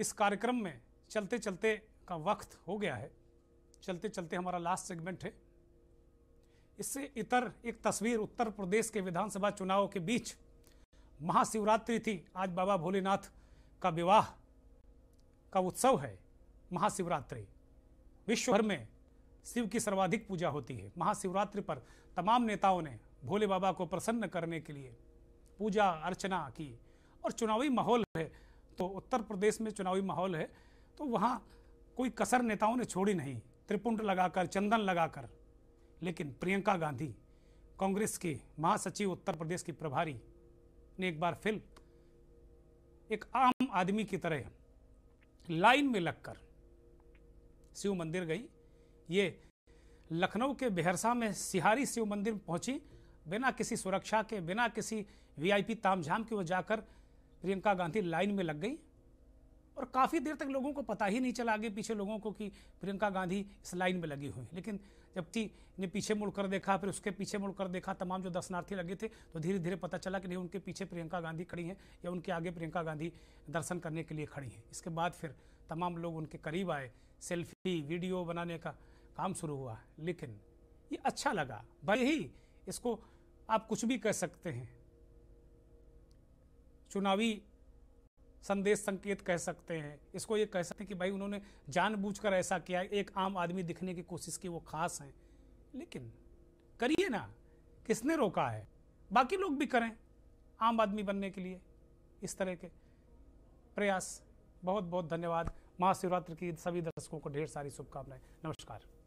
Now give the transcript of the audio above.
इस कार्यक्रम में चलते चलते का वक्त हो गया है चलते चलते हमारा लास्ट सेगमेंट है इससे इतर एक तस्वीर उत्तर प्रदेश के विधानसभा चुनाव के बीच महाशिवरात्रि थी आज बाबा भोलेनाथ का विवाह का उत्सव है महाशिवरात्रि विश्व भर में शिव की सर्वाधिक पूजा होती है महाशिवरात्रि पर तमाम नेताओं ने भोले बाबा को प्रसन्न करने के लिए पूजा अर्चना की और चुनावी माहौल है तो उत्तर प्रदेश में चुनावी माहौल है तो वहाँ कोई कसर नेताओं ने छोड़ी नहीं त्रिपुंड लगाकर चंदन लगाकर लेकिन प्रियंका गांधी कांग्रेस के महासचिव उत्तर प्रदेश की प्रभारी ने एक बार फिर एक आम आदमी की तरह लाइन में लगकर शिव मंदिर गई ये लखनऊ के बेहरसा में सिहारी शिव मंदिर पहुंची बिना किसी सुरक्षा के बिना किसी वीआईपी तामझाम के वो जाकर प्रियंका गांधी लाइन में लग गई और काफ़ी देर तक लोगों को पता ही नहीं चला आगे पीछे लोगों को कि प्रियंका गांधी इस लाइन में लगी हुई लेकिन जब थी ने पीछे मुड़कर देखा फिर उसके पीछे मुड़कर देखा तमाम जो दर्शनार्थी लगे थे तो धीरे धीरे पता चला कि नहीं उनके पीछे प्रियंका गांधी खड़ी हैं या उनके आगे प्रियंका गांधी दर्शन करने के लिए खड़ी हैं इसके बाद फिर तमाम लोग उनके करीब आए सेल्फी वीडियो बनाने का काम शुरू हुआ लेकिन ये अच्छा लगा भले ही इसको आप कुछ भी कह सकते हैं चुनावी संदेश संकेत कह सकते हैं इसको ये कह सकते हैं कि भाई उन्होंने जानबूझकर ऐसा किया एक आम आदमी दिखने की कोशिश की वो खास हैं लेकिन करिए ना किसने रोका है बाकी लोग भी करें आम आदमी बनने के लिए इस तरह के प्रयास बहुत बहुत धन्यवाद महाशिवरात्रि की सभी दर्शकों को ढेर सारी शुभकामनाएं नमस्कार